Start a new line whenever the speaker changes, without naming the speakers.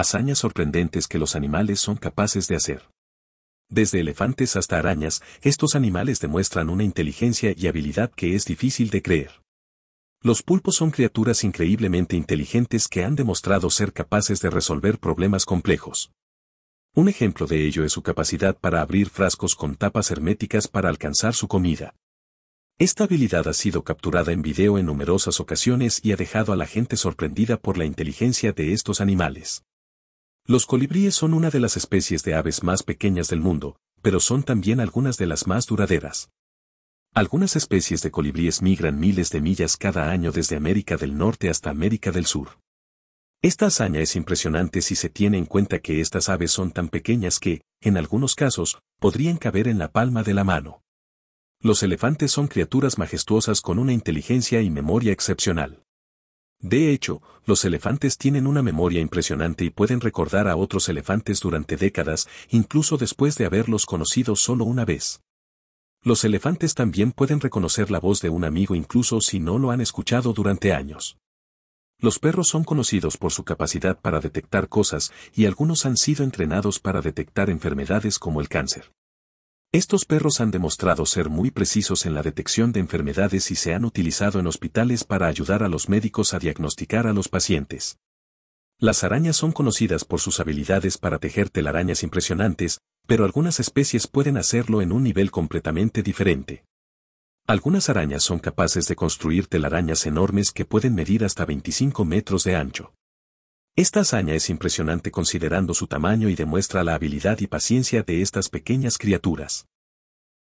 hazañas sorprendentes que los animales son capaces de hacer. Desde elefantes hasta arañas, estos animales demuestran una inteligencia y habilidad que es difícil de creer. Los pulpos son criaturas increíblemente inteligentes que han demostrado ser capaces de resolver problemas complejos. Un ejemplo de ello es su capacidad para abrir frascos con tapas herméticas para alcanzar su comida. Esta habilidad ha sido capturada en video en numerosas ocasiones y ha dejado a la gente sorprendida por la inteligencia de estos animales. Los colibríes son una de las especies de aves más pequeñas del mundo, pero son también algunas de las más duraderas. Algunas especies de colibríes migran miles de millas cada año desde América del Norte hasta América del Sur. Esta hazaña es impresionante si se tiene en cuenta que estas aves son tan pequeñas que, en algunos casos, podrían caber en la palma de la mano. Los elefantes son criaturas majestuosas con una inteligencia y memoria excepcional. De hecho, los elefantes tienen una memoria impresionante y pueden recordar a otros elefantes durante décadas, incluso después de haberlos conocido solo una vez. Los elefantes también pueden reconocer la voz de un amigo incluso si no lo han escuchado durante años. Los perros son conocidos por su capacidad para detectar cosas y algunos han sido entrenados para detectar enfermedades como el cáncer. Estos perros han demostrado ser muy precisos en la detección de enfermedades y se han utilizado en hospitales para ayudar a los médicos a diagnosticar a los pacientes. Las arañas son conocidas por sus habilidades para tejer telarañas impresionantes, pero algunas especies pueden hacerlo en un nivel completamente diferente. Algunas arañas son capaces de construir telarañas enormes que pueden medir hasta 25 metros de ancho. Esta hazaña es impresionante considerando su tamaño y demuestra la habilidad y paciencia de estas pequeñas criaturas.